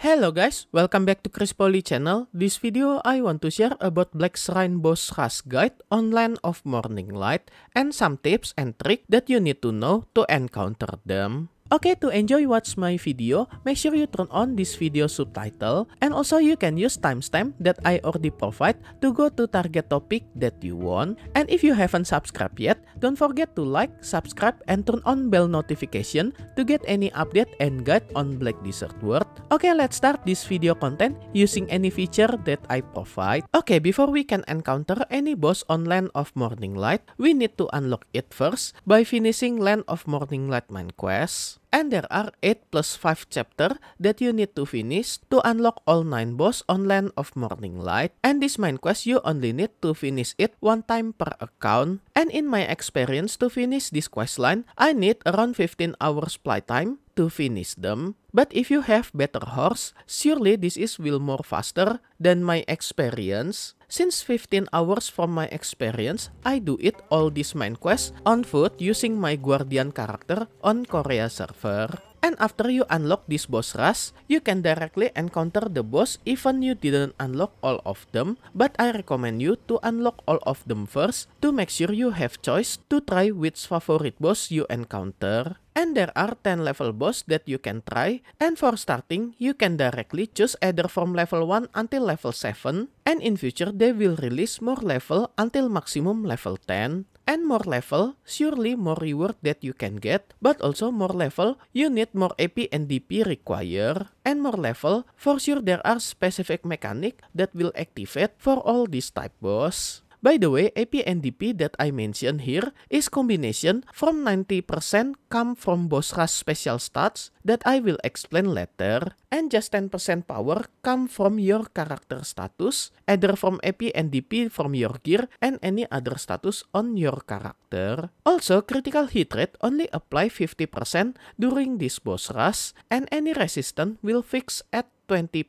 Hello guys, welcome back to Chris Poly channel. This video I want to share about Black Shrine Boss Guide on Land of Morning Light and some tips and tricks that you need to know to encounter them. Okay, to enjoy watch my video, make sure you turn on this video subtitle and also you can use timestamp that I already provide to go to target topic that you want. And if you haven't subscribed yet, don't forget to like, subscribe, and turn on bell notification to get any update and guide on Black Desert World Okay, let's start this video content using any feature that I provide. Okay, before we can encounter any boss on Land of Morning Light, we need to unlock it first by finishing Land of Morning Light main quest. And there are 8 plus 5 chapter that you need to finish to unlock all 9 boss on Land of Morning Light. And this main quest you only need to finish it one time per account. And in my experience to finish this quest line, I need around 15 hours playtime to finish them. But if you have better horse, surely this is will more faster than my experience. Since 15 hours from my experience, I do it all this main quest on foot using my guardian character on Korea server. And after you unlock this boss rush, you can directly encounter the boss even you didn't unlock all of them, but I recommend you to unlock all of them first to make sure you have choice to try which favorite boss you encounter. and there are 10 level boss that you can try, and for starting, you can directly choose either from level 1 until level 7, and in future they will release more level until maximum level 10. And more level, surely more reward that you can get, but also more level, you need more AP and DP require. And more level, for sure there are specific mechanic that will activate for all these type boss. By the way, APNDP that I mentioned here is combination from 90% come from Bosras special stats that I will explain later and just 10% power come from your character status, either from AP and DP from your gear and any other status on your character. Also, critical hit rate only apply 50% during this boss rush, and any resistance will fix at 20%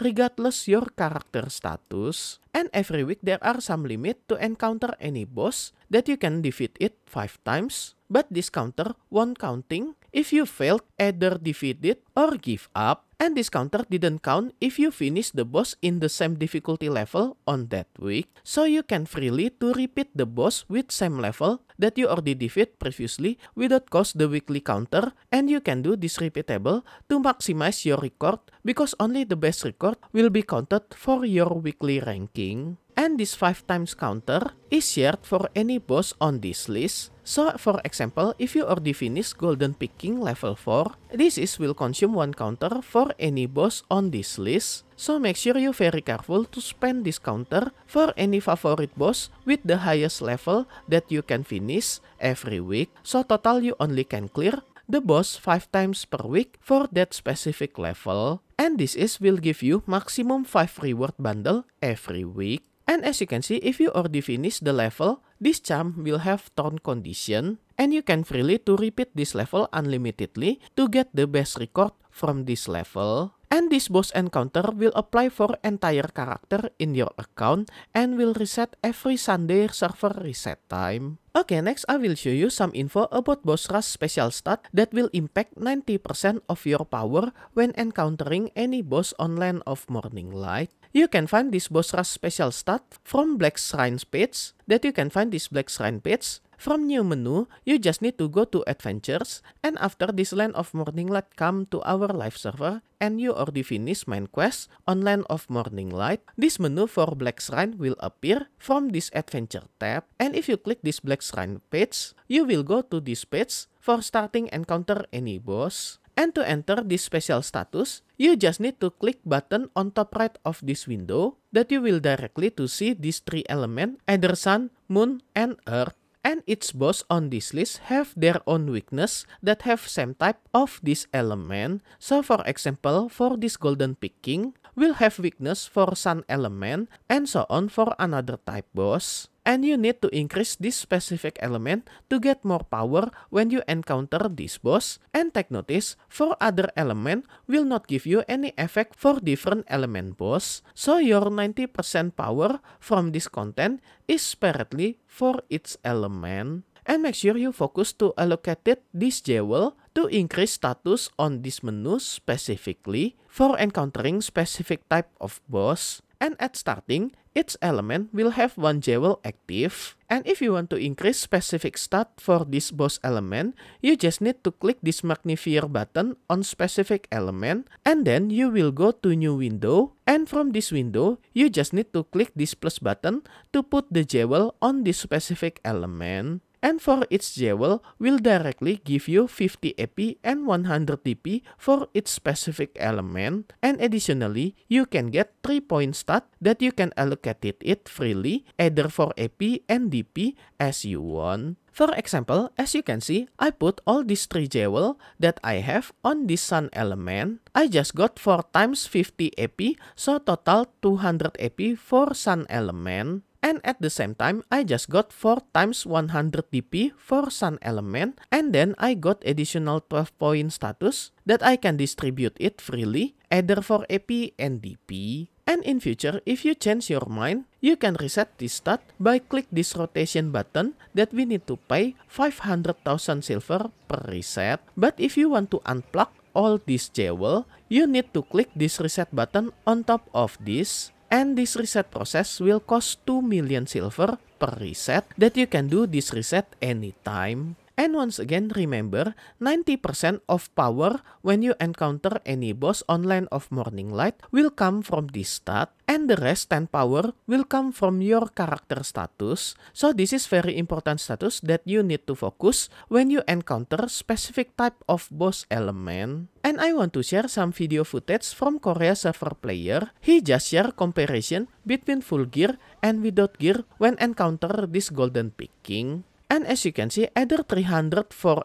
regardless your character status. And every week there are some limit to encounter any boss that you can defeat it 5 times. But this counter won't counting if you failed either defeat it or give up and this counter didn't count if you finish the boss in the same difficulty level on that week, so you can freely to repeat the boss with same level that you already defeat previously without cost the weekly counter, and you can do this repeatable to maximize your record because only the best record will be counted for your weekly ranking. And this 5 times counter is shared for any boss on this list, so for example, if you already finish golden picking level 4, this is will consume 1 counter for any boss on this list. So make sure you very careful to spend this counter for any favorite boss with the highest level that you can finish every week. So total you only can clear the boss 5 times per week for that specific level. And this is will give you maximum 5 reward bundle every week. And as you can see, if you already finish the level, this charm will have tone condition and you can freely to repeat this level unlimitedly to get the best record from this level. And this boss encounter will apply for entire character in your account and will reset every Sunday server reset time. Okay, next I will show you some info about boss rush special stat that will impact 90% of your power when encountering any boss on Land of Morning Light. You can find this Bosra special stat from Black Shrine page, that you can find this Black Shrine page. From new menu, you just need to go to adventures, and after this Land of Morning Light come to our live server, and you already finish main quest on Land of Morning Light, this menu for Black Shrine will appear from this adventure tab, and if you click this Black Shrine page, you will go to this page for starting encounter any boss. And to enter this special status, you just need to click button on top right of this window that you will directly to see these three elements, either sun, moon, and earth. And its boss on this list have their own weakness that have same type of this element. So for example, for this golden picking, will have weakness for sun element and so on for another type boss. and you need to increase this specific element to get more power when you encounter this boss, and take notice for other element will not give you any effect for different element boss, so your 90% power from this content is separately for its element. And make sure you focus to allocate it this jewel to increase status on this menu specifically for encountering specific type of boss. And at starting, each element will have one jewel active, and if you want to increase specific stat for this boss element, you just need to click this magnifier button on specific element, and then you will go to new window, and from this window, you just need to click this plus button to put the jewel on this specific element and for its jewel will directly give you 50 AP and 100 DP for its specific element and additionally you can get 3 point stat that you can allocate it, freely either for AP and DP as you want. For example, as you can see, I put all these 3 jewel that I have on this sun element. I just got 4 times 50 AP, so total 200 AP for sun element. And at the same time, I just got 4 times 100 DP for Sun Element and then I got additional 12 point status that I can distribute it freely either for AP and DP. And in future, if you change your mind, you can reset this stat by click this rotation button that we need to pay 500,000 silver per reset. But if you want to unplug all this jewel, you need to click this reset button on top of this and this reset process will cost 2 million silver per reset that you can do this reset anytime and once again, remember, 90% of power when you encounter any boss online of Morning Light will come from this stat, and the rest 10 power will come from your character status. So this is very important status that you need to focus when you encounter specific type of boss element. And I want to share some video footage from Korea server player. He just share comparison between full gear and without gear when encounter this golden picking. And as you can see, either 304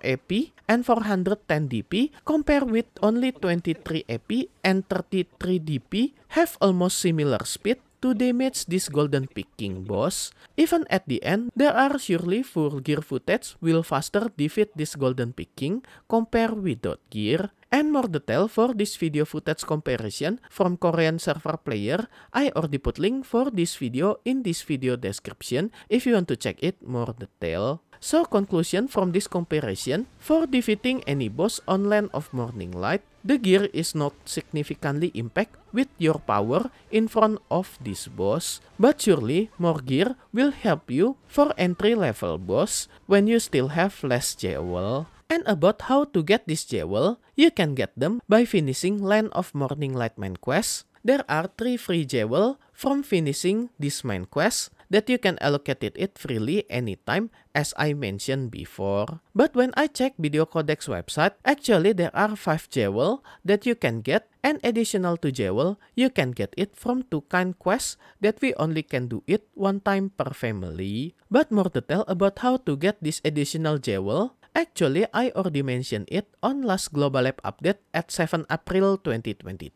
AP and 410 DP compare with only 23 AP and 33 DP have almost similar speed to damage this golden picking boss. Even at the end, there are surely 4 gear footage will faster defeat this golden picking compared without gear. And more detail for this video footage comparison from Korean server player, I already put link for this video in this video description if you want to check it more detail. So conclusion from this comparison, for defeating any boss on Land of Morning Light, the gear is not significantly impact with your power in front of this boss, but surely more gear will help you for entry-level boss when you still have less jewel. And about how to get this jewel, you can get them by finishing Land of Morning Light main quest. There are 3 free jewel from finishing this main quest that you can allocate it freely anytime as I mentioned before. But when I check Video Codex website, actually there are 5 jewel that you can get and additional to jewel, you can get it from two kind quests that we only can do it one time per family. But more detail about how to get this additional jewel Actually, I already mentioned it on last Global Lab update at 7 April 2023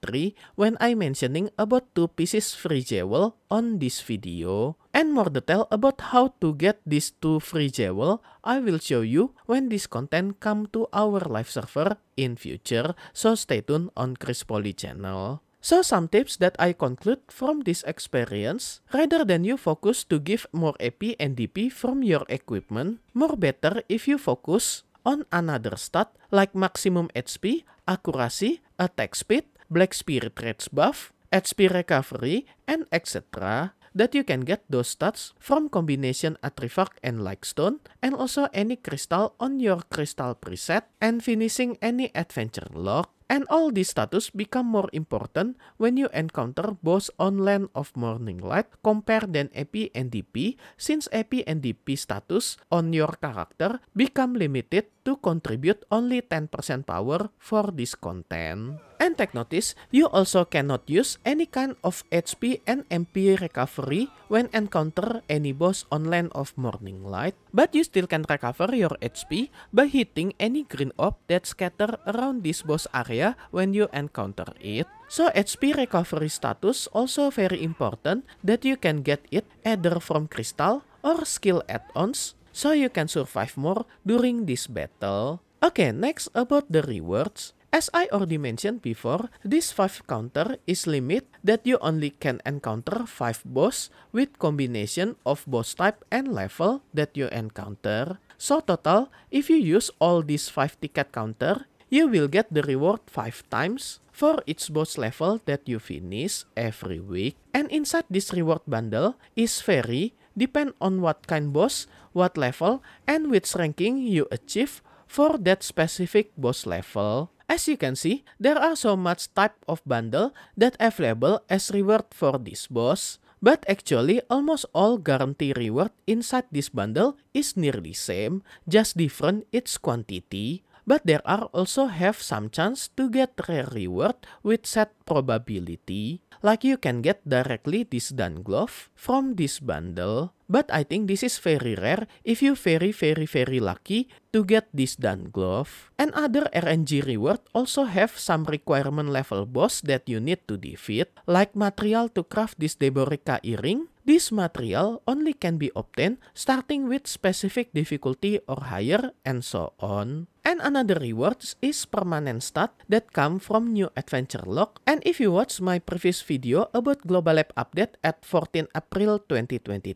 when I mentioning about two pieces free jewel on this video. And more detail about how to get these two free jewel, I will show you when this content come to our live server in future, so stay tuned on Chris Poly channel. So some tips that I conclude from this experience, rather than you focus to give more AP and DP from your equipment, more better if you focus on another stat like maximum HP, accuracy, attack speed, black spirit rates buff, HP recovery, and etc. that you can get those stats from combination artifact and lightstone and also any crystal on your crystal preset and finishing any adventure log And all these status become more important when you encounter both on land of morning light compared than AP and DP since AP and DP status on your character become limited to contribute only 10% power for this content. And take notice, you also cannot use any kind of HP and MP recovery when encounter any boss on land of morning light, but you still can recover your HP by hitting any green orb that scatter around this boss area when you encounter it. So HP recovery status also very important that you can get it either from crystal or skill add-ons so you can survive more during this battle. Okay, next about the rewards. As I already mentioned before, this 5 counter is limit that you only can encounter 5 boss with combination of boss type and level that you encounter. So total, if you use all these 5 ticket counter, you will get the reward 5 times for each boss level that you finish every week. And inside this reward bundle is fairy depend on what kind boss, what level, and which ranking you achieve for that specific boss level. As you can see, there are so much type of bundle that available as reward for this boss. But actually, almost all guarantee reward inside this bundle is nearly same, just different its quantity. but there are also have some chance to get rare reward with set probability, like you can get directly this done glove from this bundle. But I think this is very rare if you very very very lucky to get this done glove. And other RNG reward also have some requirement level boss that you need to defeat, like material to craft this Deborica earring, This material only can be obtained starting with specific difficulty or higher and so on. And another rewards is permanent stat that come from new adventure log. And if you watch my previous video about Global Lab update at 14 April 2023,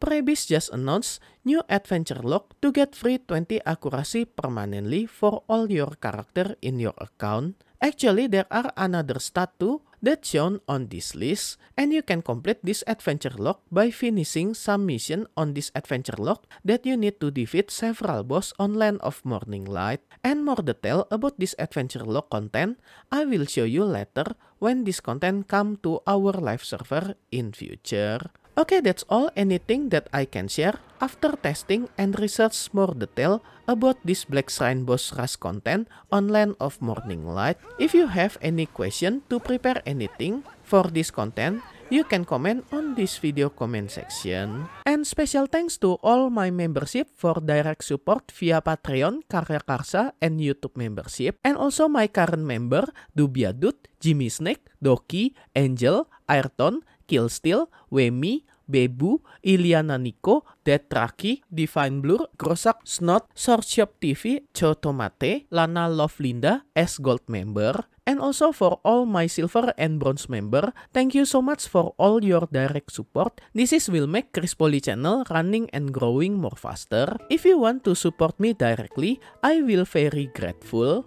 Prebis just announced new adventure log to get free 20 accuracy permanently for all your character in your account. Actually, there are another statue that shown on this list, and you can complete this adventure log by finishing some mission on this adventure log that you need to defeat several boss on Land of Morning Light. And more detail about this adventure log content, I will show you later when this content come to our live server in future. Okay, that's all anything that I can share After testing and research more detail about this Black Shrine Boss Rush content on Land of Morning Light, if you have any question to prepare anything for this content, you can comment on this video comment section. And special thanks to all my membership for direct support via Patreon, Karya Karsa, and YouTube membership. And also my current member, Dubia Dubiadut, Jimmy Snake, Doki, Angel, Ayrton, Killsteel, Wemi, Bebu, Iliana Nico, Detraki, Divine Blur, Grosak, Snot, Shop TV, Chotomate, Lana Love Linda, S Gold member, and also for all my silver and bronze member, thank you so much for all your direct support. This is will make Chris Poli channel running and growing more faster. If you want to support me directly, I will very grateful.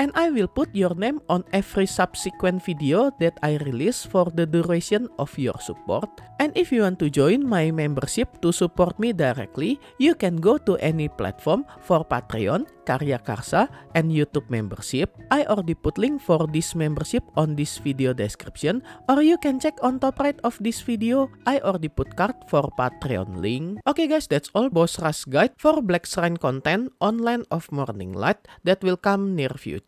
and I will put your name on every subsequent video that I release for the duration of your support. And if you want to join my membership to support me directly, you can go to any platform for Patreon, Karya Karsa, and YouTube membership. I already put link for this membership on this video description or you can check on top right of this video. I already put card for Patreon link. Okay guys, that's all Boss Rush guide for Black Shrine content online of Morning Light that will come near future.